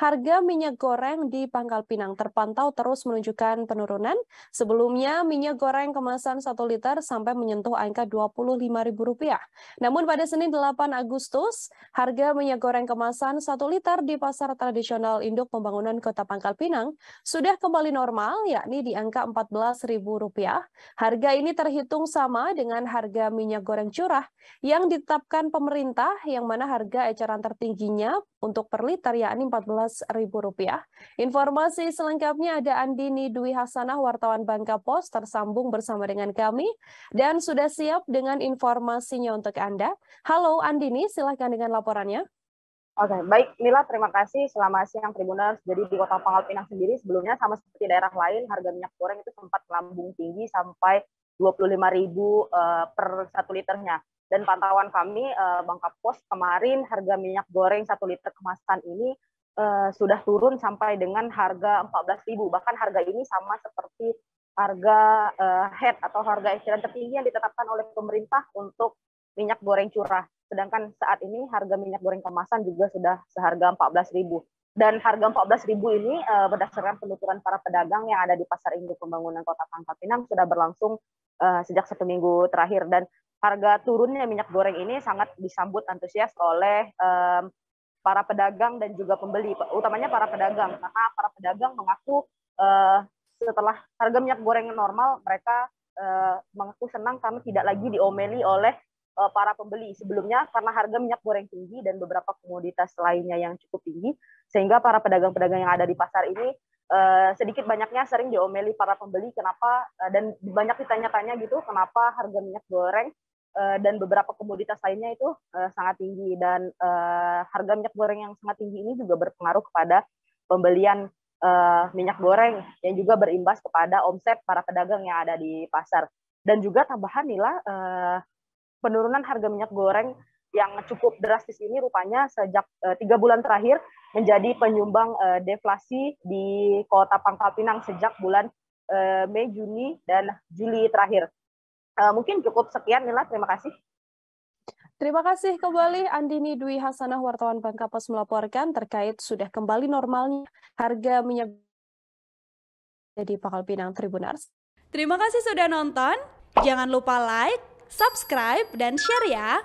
Harga minyak goreng di Pangkal Pinang terpantau terus menunjukkan penurunan. Sebelumnya, minyak goreng kemasan 1 liter sampai menyentuh angka Rp25.000. Namun pada Senin 8 Agustus, harga minyak goreng kemasan 1 liter di pasar tradisional induk pembangunan Kota Pangkal Pinang sudah kembali normal, yakni di angka Rp14.000. Harga ini terhitung sama dengan harga minyak goreng curah yang ditetapkan pemerintah, yang mana harga eceran tertingginya untuk per liter yakni 14 Rp15.000. Informasi selengkapnya ada Andini Dwi Hasanah, wartawan Bangka Pos, tersambung bersama dengan kami dan sudah siap dengan informasinya untuk Anda. Halo Andini, silahkan dengan laporannya. Oke, okay, baik Mila, terima kasih. selamat siang Tribuners, jadi di Kota Pangkal Pinang sendiri sebelumnya sama seperti daerah lain, harga minyak goreng itu sempat lambung tinggi sampai dua puluh 25.000 uh, eh, per satu liternya. Dan pantauan kami eh, Bangka Pos kemarin harga minyak goreng satu liter kemasan ini Eh, sudah turun sampai dengan harga 14.000 bahkan harga ini sama seperti harga uh, head atau harga eceran tertinggi yang ditetapkan oleh pemerintah untuk minyak goreng curah sedangkan saat ini harga minyak goreng kemasan juga sudah seharga 14.000 dan harga 14.000 ini uh, berdasarkan penuturan para pedagang yang ada di pasar induk pembangunan kota Pangkal Pinang sudah berlangsung uh, sejak satu minggu terakhir dan harga turunnya minyak goreng ini sangat disambut antusias oleh um, para pedagang dan juga pembeli, utamanya para pedagang, karena para pedagang mengaku uh, setelah harga minyak goreng normal, mereka uh, mengaku senang karena tidak lagi diomeli oleh uh, para pembeli. Sebelumnya karena harga minyak goreng tinggi dan beberapa komoditas lainnya yang cukup tinggi, sehingga para pedagang-pedagang yang ada di pasar ini uh, sedikit banyaknya sering diomeli para pembeli kenapa uh, dan banyak ditanya-tanya gitu kenapa harga minyak goreng Eh, dan beberapa komoditas lainnya itu uh, sangat tinggi dan uh, harga minyak goreng yang sangat tinggi ini juga berpengaruh kepada pembelian uh, minyak goreng yang juga berimbas kepada omset para pedagang yang ada di pasar dan juga tambahan nilai uh, penurunan harga minyak goreng yang cukup drastis ini rupanya sejak tiga bulan terakhir menjadi penyumbang uh, deflasi di kota Pangkal Pinang sejak bulan uh, Mei, Juni, dan Juli terakhir. Uh, mungkin cukup sekian Nila, terima kasih. Terima kasih kembali Andini Dwi Hasanah wartawan Bangka Pos melaporkan terkait sudah kembali normalnya harga minyak jadi Pakal Pinang Tribunars. Terima kasih sudah nonton. Jangan lupa like, subscribe, dan share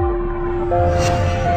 ya.